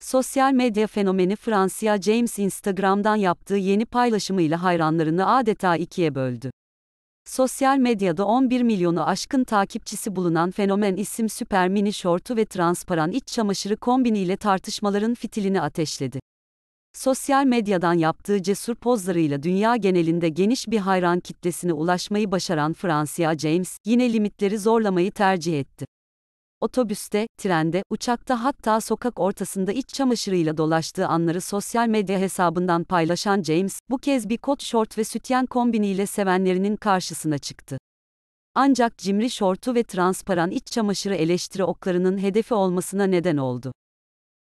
Sosyal medya fenomeni Fransia James Instagram'dan yaptığı yeni paylaşımıyla hayranlarını adeta ikiye böldü. Sosyal medyada 11 milyonu aşkın takipçisi bulunan fenomen isim süper mini şortu ve transparan iç çamaşırı kombiniyle tartışmaların fitilini ateşledi. Sosyal medyadan yaptığı cesur pozlarıyla dünya genelinde geniş bir hayran kitlesine ulaşmayı başaran Fransia James, yine limitleri zorlamayı tercih etti otobüste, trende, uçakta hatta sokak ortasında iç çamaşırıyla dolaştığı anları sosyal medya hesabından paylaşan James, bu kez bir kot şort ve sütyen kombiniyle sevenlerinin karşısına çıktı. Ancak cimri şortu ve transparan iç çamaşırı eleştiri oklarının hedefi olmasına neden oldu.